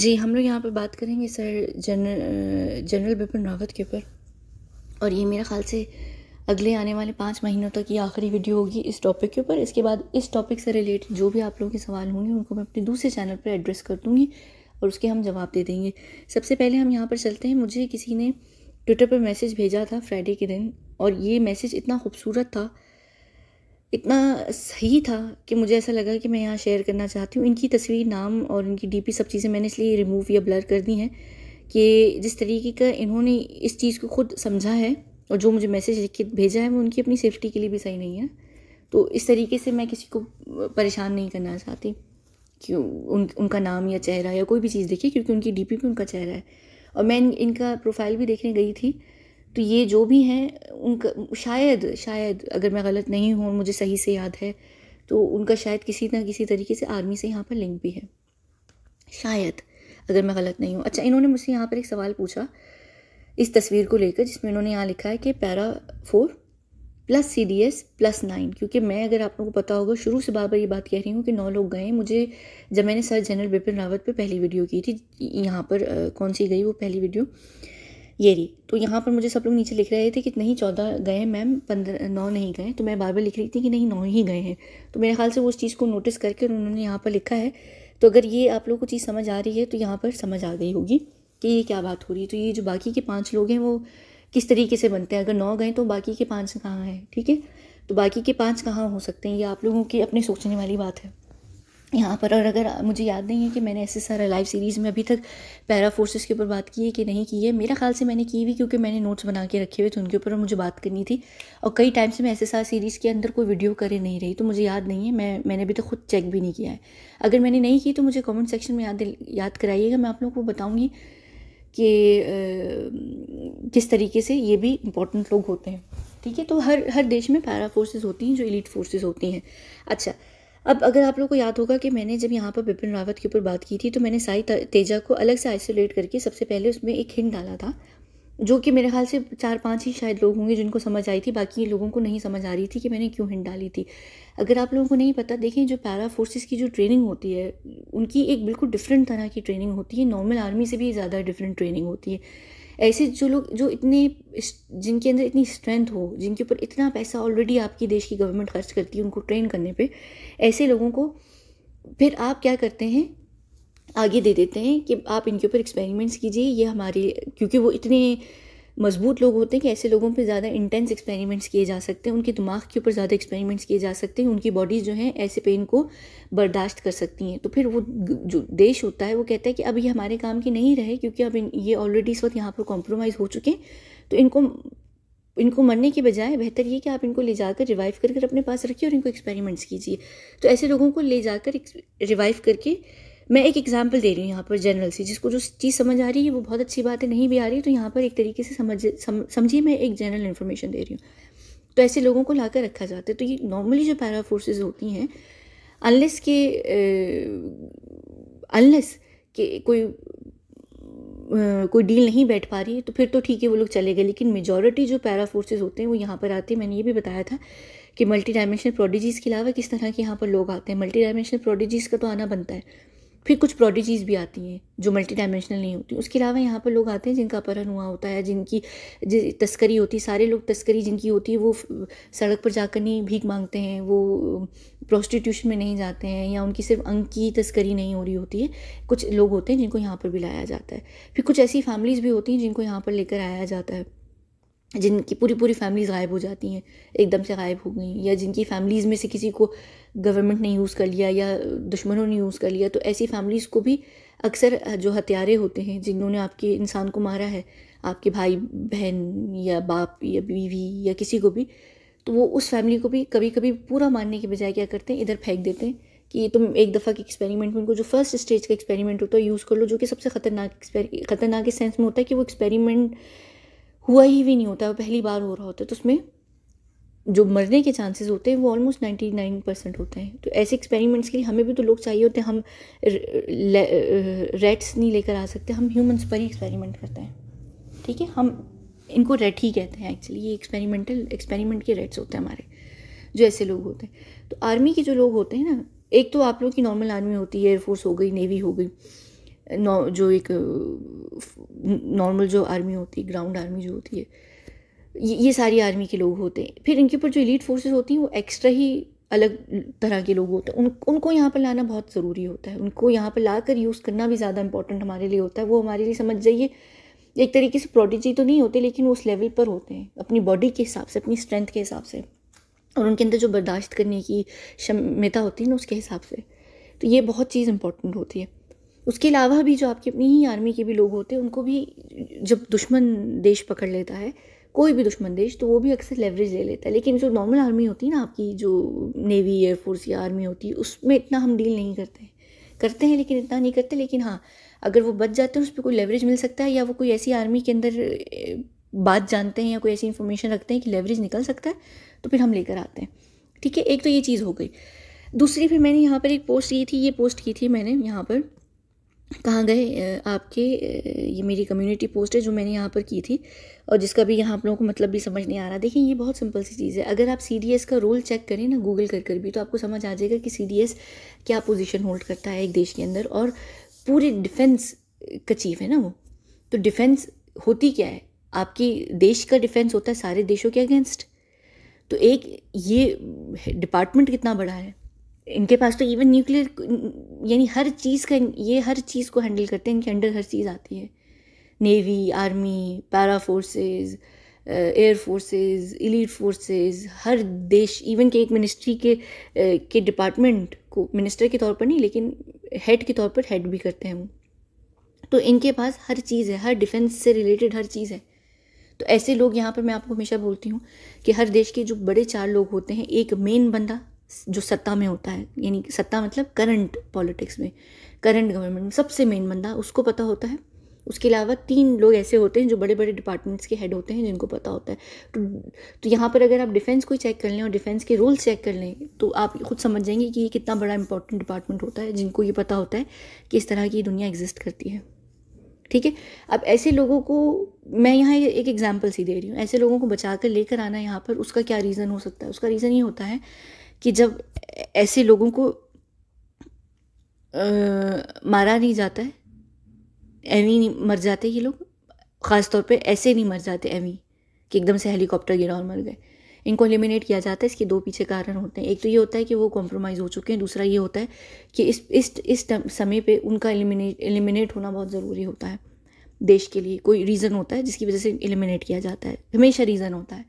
जी हम लोग यहाँ पर बात करेंगे sir general general Bipin Rawat के ऊपर और ये मेरे ख़्याल से अगले आने वाले पाँच महीनों तक ये आखिरी वीडियो होगी इस टॉपिक के ऊपर इसके बाद इस टॉपिक से रिलेटेड जो भी आप लोगों के सवाल होंगे उनको मैं अपने दूसरे चैनल पर एड्रेस कर दूँगी और उसके हम जवाब दे देंगे सबसे पहले हम यहाँ पर चलते हैं मुझे किसी ने ट्विटर पर मैसेज भेजा था फ्राइडे के दिन और ये मैसेज इतना खूबसूरत था इतना सही था कि मुझे ऐसा लगा कि मैं यहाँ शेयर करना चाहती हूँ इनकी तस्वीर नाम और इनकी डीपी सब चीज़ें मैंने इसलिए रिमूव या ब्लर कर दी हैं कि जिस तरीके का इन्होंने इस चीज़ को खुद समझा है और जो मुझे मैसेज लिख के भेजा है वो उनकी अपनी सेफ्टी के लिए भी सही नहीं है तो इस तरीके से मैं किसी को परेशान नहीं करना चाहती कि उन उनका नाम या चेहरा या कोई भी चीज़ देखिए क्योंकि उनकी डी पे उनका चेहरा है और मैं इनका प्रोफाइल भी देखने गई थी तो ये जो भी हैं उनका शायद शायद अगर मैं गलत नहीं हूँ मुझे सही से याद है तो उनका शायद किसी ना किसी तरीके से आर्मी से यहाँ पर लिंक भी है शायद अगर मैं गलत नहीं हूँ अच्छा इन्होंने मुझसे यहाँ पर एक सवाल पूछा इस तस्वीर को लेकर जिसमें इन्होंने यहाँ लिखा है कि para four plus C D S plus nine क्योंकि मैं अगर आप लोगों को पता होगा शुरू से बार बार ये बात कह रही हूँ कि नौ लोग गए मुझे जब मैंने सर जनरल बिपिन रावत पे पहली वीडियो की थी यहाँ पर आ, कौन सी गई वो पहली वीडियो ये रही तो यहाँ पर मुझे सब लोग नीचे लिख रहे थे कि नहीं चौदह गए मैम पंद्रह नौ नहीं गए तो मैं बार बार लिख रही थी कि नहीं नौ ही गए हैं तो मेरे ख्याल से वो उस चीज़ को नोटिस करके उन्होंने यहाँ पर लिखा है तो अगर ये आप लोग को चीज़ समझ आ रही है तो यहाँ पर समझ आ गई होगी कि ये क्या बात हो रही है तो ये जो बाकी के पाँच लोग हैं वो किस तरीके से बनते हैं अगर नौ गए तो बाकी के पाँच कहाँ हैं ठीक है तो बाकी के पाँच कहाँ हो सकते हैं ये आप लोगों की अपने सोचने वाली बात है यहाँ पर और अगर मुझे याद नहीं है कि मैंने ऐसे सारा लाइव सीरीज़ में अभी तक पैरा फोर्सेस के ऊपर बात की है कि नहीं की है मेरा ख्याल से मैंने की हुई क्योंकि मैंने नोट्स बना के रखे हुए थे उनके ऊपर मुझे बात करनी थी और कई टाइम से मैं ऐसे सारा सीरीज़ के अंदर कोई वीडियो करे नहीं रही तो मुझे याद नहीं है मैं मैंने अभी तक तो खुद चेक भी नहीं किया है अगर मैंने नहीं की तो मुझे कॉमेंट सेक्शन में याद याद कराइएगा मैं आप लोगों को बताऊँगी कि किस तरीके से ये भी इम्पोर्टेंट लोग होते हैं ठीक है तो हर हर देश में पैरा फोर्सेज होती हैं जो इलीट फोर्सेज़ होती हैं अच्छा अब अगर आप लोगों को याद होगा कि मैंने जब यहाँ पर बिपिन रावत के ऊपर बात की थी तो मैंने साई तेजा को अलग से आइसोलेट करके सबसे पहले उसमें एक हिंट डाला था जो कि मेरे ख्याल से चार पांच ही शायद लोग होंगे जिनको समझ आई थी बाकी लोगों को नहीं समझ आ रही थी कि मैंने क्यों हिंट डाली थी अगर आप लोगों को नहीं पता देखें जो पैरा फोर्सेस की जो ट्रेनिंग होती है उनकी एक बिल्कुल डिफरेंट तरह की ट्रेनिंग होती है नॉर्मल आर्मी से भी ज़्यादा डिफरेंट ट्रेनिंग होती है ऐसे जो लोग जो इतने जिनके अंदर इतनी स्ट्रेंथ हो जिनके ऊपर इतना पैसा ऑलरेडी आपकी देश की गवर्नमेंट खर्च करती है उनको ट्रेन करने पे ऐसे लोगों को फिर आप क्या करते हैं आगे दे देते हैं कि आप इनके ऊपर एक्सपेरिमेंट्स कीजिए ये हमारे क्योंकि वो इतने मजबूत लोग होते हैं कि ऐसे लोगों पे ज़्यादा इंटेंस एक्सपेरिमेंट्स किए जा सकते हैं उनके दिमाग के ऊपर ज़्यादा एक्सपेरिमेंट्स किए जा सकते हैं उनकी बॉडीज़ जो हैं ऐसे पेन को बर्दाश्त कर सकती हैं तो फिर वो जो देश होता है वो कहता है कि अब ये हमारे काम की नहीं रहे क्योंकि अब ये ऑलरेडी इस वक्त यहाँ पर कॉम्प्रोमाइज़ हो चुके हैं तो इनको इनको मरने के बजाय बेहतर ये कि आप इनको ले जाकर रिवाइव कर कर अपने पास रखिए और इनको एक्सपेरिमेंट्स कीजिए तो ऐसे लोगों को ले जाकर रिवाइव करके मैं एक एग्जाम्पल दे रही हूँ यहाँ पर जनरल से जिसको जो चीज़ समझ आ रही है वो बहुत अच्छी बात है नहीं भी आ रही तो यहाँ पर एक तरीके से समझ समझिए मैं एक जनरल इन्फॉर्मेशन दे रही हूँ तो ऐसे लोगों को ला कर रखा जाता है तो ये नॉर्मली जो पैरा फोर्सेज होती हैं अनलेस के अनलेस के कोई कोई डील नहीं बैठ पा रही है तो फिर तो ठीक है वो लोग चले गए लेकिन मेजॉरिटी जो पैरा फोर्सेज होते हैं वो यहाँ पर आते हैं मैंने ये भी बताया था कि मल्टी डायमेंशनल प्रोडिजीज़ के अलावा किस तरह के यहाँ पर लोग आते हैं मल्टी डायमेंशनल प्रोडिजीज़ का तो आना बनता है फिर कुछ प्रोडिजीज़ भी आती हैं जो मल्टी डायमेंशनल नहीं होती उसके अलावा यहाँ पर लोग आते हैं जिनका अपहरण हुआ होता है जिनकी तस्करी होती है सारे लोग तस्करी जिनकी होती है वो सड़क पर जाकर नहीं भीख मांगते हैं वो प्रोस्टिट्यूशन में नहीं जाते हैं या उनकी सिर्फ अंग की तस्करी नहीं हो रही होती है कुछ लोग होते हैं जिनको यहाँ पर भी लाया जाता है फिर कुछ ऐसी फैमिलीज़ भी होती हैं जिनको यहाँ पर लेकर आया जाता है जिनकी पूरी पूरी फैमिलीज़ गायब हो जाती हैं एकदम से गायब हो गई या जिनकी फैमिलीज़ में से किसी को गवर्नमेंट ने यूज़ कर लिया या दुश्मनों ने यूज़ कर लिया तो ऐसी फैमिलीज़ को भी अक्सर जो हत्यारे होते हैं जिन्होंने आपके इंसान को मारा है आपके भाई बहन या बाप या बीवी या किसी को भी तो वो उस फैमिली को भी कभी कभी पूरा मारने के बजाय क्या करते हैं इधर फेंक देते हैं कि तुम एक दफ़ा के एक्सपेरिमेंट में उनको जो फर्स्ट स्टेज का एक्सपेरिमेंट होता है यूज़ कर लो जो कि सबसे खतरनाक खतरनाक इस सेंस में होता है कि वो एक्सपेरिमेंट हुआ ही भी नहीं होता पहली बार हो रहा होता है तो उसमें जो मरने के चांसेस होते हैं वो ऑलमोस्ट नाइन्टी नाइन परसेंट होते हैं तो ऐसे एक्सपेरिमेंट्स के लिए हमें भी तो लोग चाहिए होते हैं हम रेट्स नहीं लेकर आ सकते हम ह्यूमंस पर ही एक्सपेरिमेंट करते हैं ठीक है हम इनको रेट ही कहते हैं एक्चुअली ये एक्सपेरिमेंटल एक्सपेरिमेंट के रेट्स होते हैं हमारे जो ऐसे लोग होते हैं तो आर्मी के जो लोग होते हैं ना एक तो आप लोग की नॉर्मल आर्मी होती है एयरफोर्स हो गई नेवी हो गई जो एक नॉर्मल जो आर्मी होती है ग्राउंड आर्मी जो होती है ये सारी आर्मी के लोग होते हैं फिर इनके ऊपर जो इलीट फोर्सेस होती हैं वो एक्स्ट्रा ही अलग तरह के लोग होते हैं उन उनको यहाँ पर लाना बहुत ज़रूरी होता है उनको यहाँ पर ला कर यूज़ करना भी ज़्यादा इंपॉर्टेंट हमारे लिए होता है वो हमारे लिए समझ जाइए एक तरीके से प्रोडिजी तो नहीं होते लेकिन वो उस लेवल पर होते हैं अपनी बॉडी के हिसाब से अपनी स्ट्रेंथ के हिसाब से और उनके अंदर जो बर्दाश्त करने की क्षमता होती है ना उसके हिसाब से तो ये बहुत चीज़ इंपॉर्टेंट होती है उसके अलावा भी जो आपकी अपनी ही आर्मी के भी लोग होते हैं उनको भी जब दुश्मन देश पकड़ लेता है कोई भी दुश्मन देश तो वो भी अक्सर लेवरेज ले लेता है लेकिन जो नॉर्मल आर्मी होती है ना आपकी जो नेवी एयरफोर्स या आर्मी होती है उसमें इतना हम डील नहीं करते करते हैं लेकिन इतना नहीं करते लेकिन हाँ अगर वो बच जाते हैं उस पर कोई लेवरेज मिल सकता है या वो कोई ऐसी आर्मी के अंदर बात जानते हैं या कोई ऐसी इन्फॉर्मेशन रखते हैं कि लेवरेज निकल सकता है तो फिर हम लेकर आते हैं ठीक है एक तो ये चीज़ हो गई दूसरी फिर मैंने यहाँ पर एक पोस्ट की थी ये पोस्ट की थी मैंने यहाँ पर कहाँ गए आपके ये मेरी कम्युनिटी पोस्ट है जो मैंने यहाँ पर की थी और जिसका भी यहाँ आप लोगों को मतलब भी समझ नहीं आ रहा देखिए ये बहुत सिंपल सी चीज़ है अगर आप सी डी एस का रोल चेक करें ना गूगल कर कर भी तो आपको समझ आ जाएगा कि सी डी एस क्या पोजीशन होल्ड करता है एक देश के अंदर और पूरे डिफेंस का चीफ है ना वो तो डिफेंस होती क्या है आपकी देश का डिफेंस होता है सारे देशों के अगेंस्ट तो एक ये डिपार्टमेंट कितना बड़ा है इनके पास तो इवन न्यूक्लियर यानी हर चीज़ का ये हर चीज़ को हैंडल करते हैं इनके अंडर हर चीज़ आती है navy army para forces air forces elite forces हर देश इवन के एक मिनिस्ट्री के uh, के डिपार्टमेंट को मिनिस्टर के तौर पर नहीं लेकिन हेड के तौर पर हेड भी करते हैं वो तो इनके पास हर चीज़ है हर डिफेंस से रिलेटेड हर चीज़ है तो ऐसे लोग यहाँ पर मैं आपको हमेशा बोलती हूँ कि हर देश के जो बड़े चार लोग होते हैं एक मेन बंदा जो सत्ता में होता है यानी सत्ता मतलब करंट पॉलिटिक्स में करंट गवर्नमेंट में सबसे मेन बंदा उसको पता होता है उसके अलावा तीन लोग ऐसे होते हैं जो बड़े बड़े डिपार्टमेंट्स के हेड होते हैं जिनको पता होता है तो तो यहाँ पर अगर आप डिफेंस को चेक कर लें और डिफेंस के रोल्स चेक कर लें तो आप खुद समझ जाएंगे कि ये कितना बड़ा इंपॉर्टेंट डिपार्टमेंट होता है जिनको ये पता होता है कि इस तरह की दुनिया एग्जिस्ट करती है ठीक है अब ऐसे लोगों को मैं यहाँ एक एग्जाम्पल सी दे रही हूँ ऐसे लोगों को बचा कर लेकर आना यहाँ पर उसका क्या रीज़न हो सकता है उसका रीज़न ये होता है कि जब ऐसे लोगों को आ, मारा नहीं जाता है एवी नहीं मर जाते ये लोग ख़ास तौर पे ऐसे नहीं मर जाते एवी कि एकदम से हेलीकॉप्टर गिरा और मर गए इनको एलिमिनेट किया जाता है इसके दो पीछे कारण होते हैं एक तो ये होता है कि वो कॉम्प्रोमाइज़ हो चुके हैं दूसरा ये होता है कि इस इस इस समय पे उनका एलिमिनेट एलिमिनेट होना बहुत ज़रूरी होता है देश के लिए कोई रीज़न होता है जिसकी वजह से एलिमिनेट किया जाता है हमेशा रीज़न होता है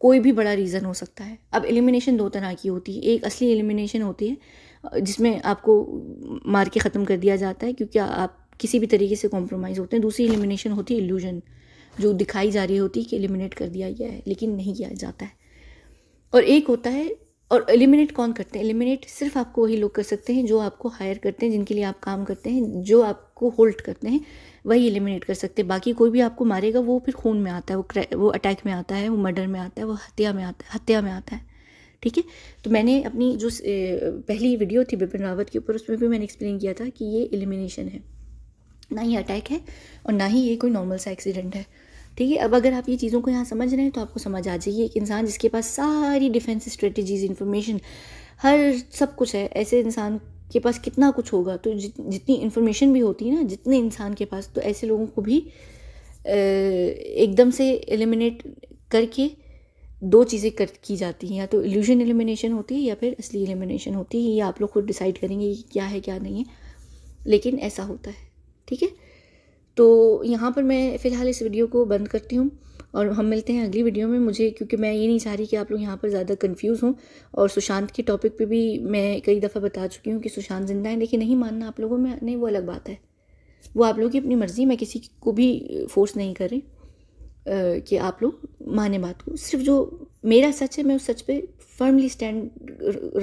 कोई भी बड़ा रीज़न हो सकता है अब एलिमिनेशन दो तरह की होती है एक असली एलिमिनेशन होती है जिसमें आपको मार के ख़त्म कर दिया जाता है क्योंकि आप किसी भी तरीके से कॉम्प्रोमाइज़ होते हैं दूसरी एलिमिनेशन होती है एल्यूजन जो दिखाई जा रही होती है कि एलिमिनेट कर दिया गया है लेकिन नहीं किया जाता है और एक होता है और एलिमिनेट कौन करते हैं एलिमिनेट सिर्फ आपको वही लोग कर सकते हैं जो आपको हायर करते हैं जिनके लिए आप काम करते हैं जो आपको होल्ड करते हैं वही एलिमिनेट कर सकते हैं बाकी कोई भी आपको मारेगा वो फिर खून में आता है वो वो अटैक में आता है वो मर्डर में आता है वो हत्या में आता है हत्या में आता है ठीक है तो मैंने अपनी जो पहली वीडियो थी बिपिन रावत के ऊपर उसमें भी मैंने एक्सप्लेन किया था कि ये एलिमिनेशन है ना ही अटैक है और ना ही ये कोई नॉर्मल सा एक्सीडेंट है ठीक है अब अगर आप ये चीज़ों को यहाँ समझ रहे हैं तो आपको समझ आ जाइए एक इंसान जिसके पास सारी डिफेंस स्ट्रेटजीज इन्फॉर्मेशन हर सब कुछ है ऐसे इंसान के पास कितना कुछ होगा तो जित, जितनी इन्फॉर्मेशन भी होती है ना जितने इंसान के पास तो ऐसे लोगों को भी एकदम से एलिमिनेट करके दो चीज़ें कर की जाती हैं या तो इल्यूजन एलिमिनेशन होती है या फिर असली एलिमिनेशन होती है ये आप लोग खुद डिसाइड करेंगे कि क्या है क्या नहीं है लेकिन ऐसा होता है ठीक है तो यहाँ पर मैं फ़िलहाल इस वीडियो को बंद करती हूँ और हम मिलते हैं अगली वीडियो में मुझे क्योंकि मैं ये नहीं चाह रही कि आप लोग यहाँ पर ज़्यादा कंफ्यूज हों और सुशांत के टॉपिक पे भी मैं कई दफ़ा बता चुकी हूँ कि सुशांत ज़िंदा है लेकिन नहीं मानना आप लोगों में नहीं वो अलग बात है वो आप लोगों की अपनी मर्ज़ी मैं किसी को भी फोर्स नहीं कर रही कि आप लोग माने बात को सिर्फ जो मेरा सच है मैं उस सच पे फर्मली स्टैंड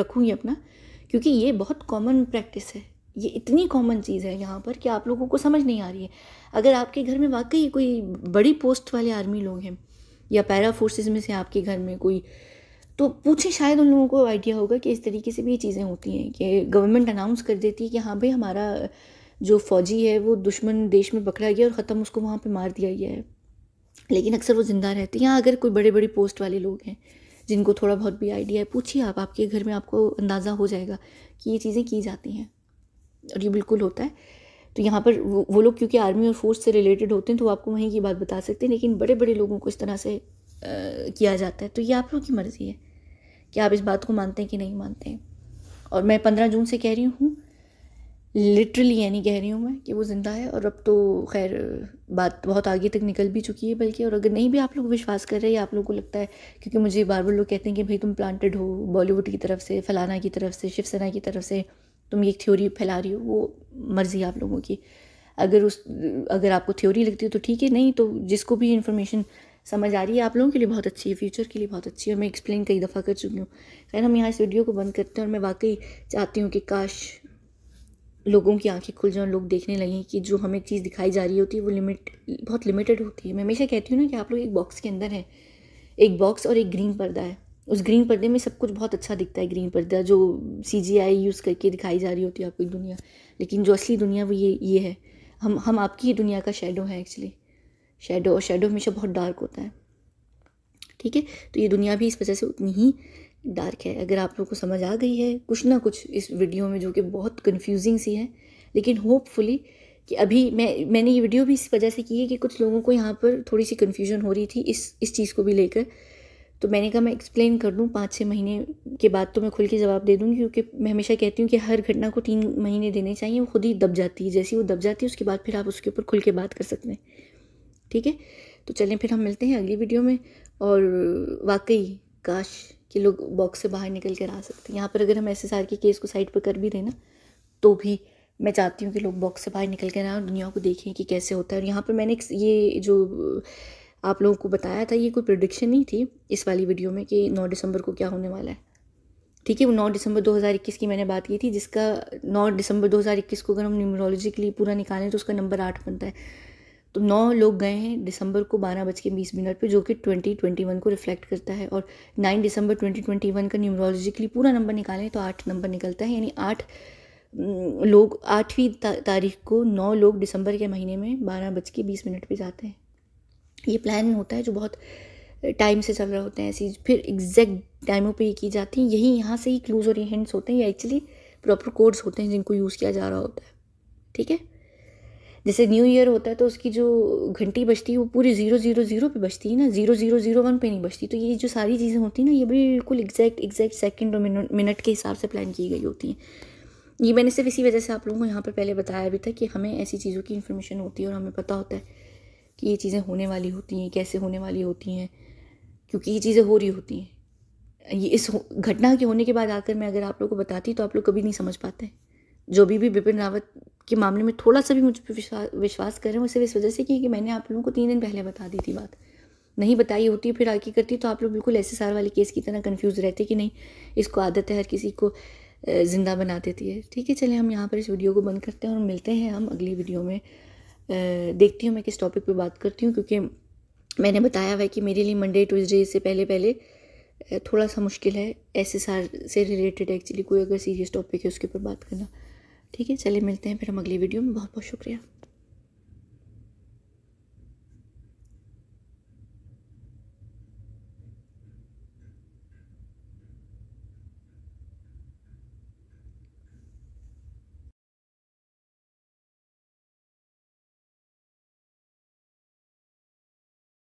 रखूँगी अपना क्योंकि ये बहुत कॉमन प्रैक्टिस है ये इतनी कॉमन चीज़ है यहाँ पर कि आप लोगों को समझ नहीं आ रही है अगर आपके घर में वाकई कोई बड़ी पोस्ट वाले आर्मी लोग हैं या पैरा फोर्सेस में से आपके घर में कोई तो पूछे शायद उन लोगों को आइडिया होगा कि इस तरीके से भी ये चीज़ें होती हैं कि गवर्नमेंट अनाउंस कर देती है कि हाँ भाई हमारा जो फौजी है वो दुश्मन देश में पकड़ा गया और ख़त्म उसको वहाँ पर मार दिया गया है लेकिन अक्सर वो ज़िंदा रहते हैं यहाँ अगर कोई बड़े बड़े पोस्ट वाले लोग हैं जिनको थोड़ा बहुत भी आइडिया है पूछिए आप आपके घर में आपको अंदाज़ा हो जाएगा कि ये चीज़ें की जाती हैं और ये बिल्कुल होता है तो यहाँ पर वो, वो लोग क्योंकि आर्मी और फोर्स से रिलेटेड होते हैं तो आपको वहीं की बात बता सकते हैं लेकिन बड़े बड़े लोगों को इस तरह से आ, किया जाता है तो ये आप लोग की मर्ज़ी है कि आप इस बात को मानते हैं कि नहीं मानते हैं और मैं पंद्रह जून से कह रही हूँ लिटरली यानी कह रही हूँ मैं कि वो ज़िंदा है और अब तो खैर बात बहुत आगे तक निकल भी चुकी है बल्कि और अगर नहीं भी आप लोग विश्वास कर रहे हैं आप लोगों को लगता है क्योंकि मुझे बार बार लोग कहते हैं कि भाई तुम प्लांटेड हो बॉलीवुड की तरफ से फलाना की तरफ से शिवसेना की तरफ से तुम ये थ्योरी फैला रही हो वो मर्ज़ी है आप लोगों की अगर उस अगर आपको थ्योरी लगती है तो ठीक है नहीं तो जिसको भी इन्फॉर्मेशन समझ आ रही है आप लोगों के लिए बहुत अच्छी है फ्यूचर के लिए बहुत अच्छी है और मैं एक्सप्लेन कई दफ़ा कर चुकी हूँ खैर हम यहाँ इस वीडियो को बंद करते हैं और मैं वाकई चाहती हूँ कि काश लोगों की आंखें खुल जाएं लोग देखने लगें कि जो हमें चीज़ दिखाई जा रही होती है वो लिमिट बहुत लिमिटेड होती है मैं हमेशा कहती हूँ ना कि आप लोग एक बॉक्स के अंदर हैं एक बॉक्स और एक ग्रीन पर्दा है उस ग्रीन पर्दे में सब कुछ बहुत अच्छा दिखता है ग्रीन पर्दा जो सी जी आई यूज़ करके दिखाई जा रही होती है आपकी दुनिया लेकिन जो असली दुनिया वो ये ये है हम हम आपकी ही दुनिया का शेडो है एक्चुअली शेडो और शेडो हमेशा बहुत डार्क होता है ठीक है तो ये दुनिया भी इस वजह से उतनी ही डार्क है अगर आप लोग को समझ आ गई है कुछ ना कुछ इस वीडियो में जो कि बहुत कन्फ्यूजिंग सी है लेकिन होपफुली कि अभी मैं मैंने ये वीडियो भी इस वजह से की है कि कुछ लोगों को यहाँ पर थोड़ी सी कन्फ्यूजन हो रही थी इस इस चीज़ को भी लेकर तो मैंने कहा मैं एक्सप्लेन कर दूँ पाँच छः महीने के बाद तो मैं खुल के जवाब दे दूँगी क्योंकि मैं हमेशा कहती हूँ कि हर घटना को तीन महीने देने चाहिए वो खुद ही दब जाती है जैसी वो दब जाती है उसके बाद फिर आप उसके ऊपर खुल के बात कर सकते हैं ठीक है तो चलें फिर हम मिलते हैं अगली वीडियो में और वाकई काश कि लोग बॉक्स से बाहर निकल कर आ सकते हैं यहाँ पर अगर हम एस एस आर के केस को साइड पर कर भी देना तो भी मैं चाहती हूँ कि लोग बॉक्स से बाहर निकल कर आए और दुनिया को देखें कि कैसे होता है और यहाँ पर मैंने ये जो आप लोगों को बताया था ये कोई प्रोडिक्शन नहीं थी इस वाली वीडियो में कि नौ दिसंबर को क्या होने वाला है ठीक है वो नौ दिसंबर 2021 की मैंने बात की थी जिसका नौ दिसंबर 2021 को अगर हम न्यूमरोलॉजिकली पूरा निकालें तो उसका नंबर आठ बनता है तो नौ लोग गए हैं दिसंबर को बारह बज के बीस मिनट पर जो कि ट्वेंटी ट्वेंटी वन को रिफ्लेक्ट करता है और nine December twenty twenty one का लिए पूरा नंबर निकालें तो आठ नंबर निकलता है यानी आठ लोग आठवीं तारीख को नौ लोग दिसंबर के महीने में बारह बज के बीस मिनट पर जाते हैं ये प्लान होता है जो बहुत टाइम से चल रहे होते हैं ऐसी फिर एग्जैक्ट टाइमों पे ये की जाती हैं यही यहाँ से ही क्लूज और ये हिंट्स होते हैं या एक्चुअली प्रॉपर कोड्स होते हैं जिनको यूज़ किया जा रहा होता है ठीक है जैसे न्यू ईयर होता है तो उसकी जो घंटी बजती है वो पूरी ज़ीरो ज़ीरो ज़ीरो पर बजती है ना ज़ीरो ज़ीरो ज़ीरो वन पर नहीं बजती तो ये जो सारी चीज़ें होती हैं ना ये बिल्कुल एग्जैक्ट एग्जैक्ट सेकेंड और मिनट के हिसाब से प्लान की गई होती हैं ये मैंने सिर्फ इसी वजह से आप लोगों को यहाँ पर पहले बताया भी था कि हमें ऐसी चीज़ों की इन्फॉर्मेशन होती है और हमें पता होता है कि ये चीज़ें होने वाली होती हैं कैसे होने वाली होती हैं क्योंकि ये चीज़ें हो रही होती हैं ये इस घटना के होने के बाद आकर मैं अगर आप लोग को बताती तो आप लोग कभी नहीं समझ पाते जो भी भी बिपिन रावत के मामले में थोड़ा सा भी मुझ पर विश्वास विश्वास कर रहे हैं वो सिर्फ इस वजह से कि, कि मैंने आप लोगों को तीन दिन पहले बता दी थी बात नहीं बताई होती फिर आगे करती तो आप लोग बिल्कुल ऐसे सार वाले केस की तरह कन्फ्यूज़ रहते कि नहीं इसको आदत है हर किसी को ज़िंदा बना देती है ठीक है चले हम यहाँ पर इस वीडियो को बंद करते हैं और मिलते हैं हम अगली वीडियो में देखती हूँ मैं किस टॉपिक पे बात करती हूँ क्योंकि मैंने बताया हुआ है कि मेरे लिए मंडे ट्यूसडे से पहले पहले थोड़ा सा मुश्किल है एस एस आर से रिलेटेड एक्चुअली कोई अगर सीरियस टॉपिक है उसके ऊपर बात करना ठीक है चले मिलते हैं फिर हम अगली वीडियो में बहुत बहुत शुक्रिया